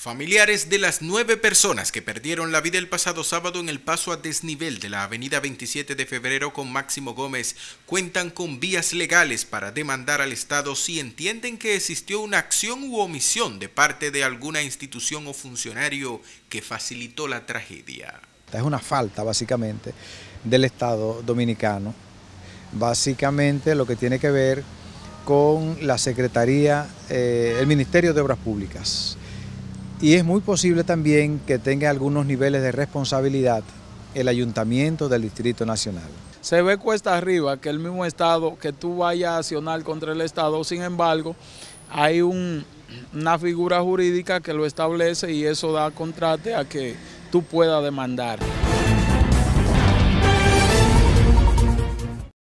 Familiares de las nueve personas que perdieron la vida el pasado sábado en el paso a desnivel de la avenida 27 de febrero con Máximo Gómez cuentan con vías legales para demandar al Estado si entienden que existió una acción u omisión de parte de alguna institución o funcionario que facilitó la tragedia. Es una falta básicamente del Estado dominicano, básicamente lo que tiene que ver con la Secretaría, eh, el Ministerio de Obras Públicas y es muy posible también que tenga algunos niveles de responsabilidad el ayuntamiento del Distrito Nacional. Se ve cuesta arriba que el mismo Estado, que tú vayas a accionar contra el Estado, sin embargo, hay una figura jurídica que lo establece y eso da contraste a que tú puedas demandar.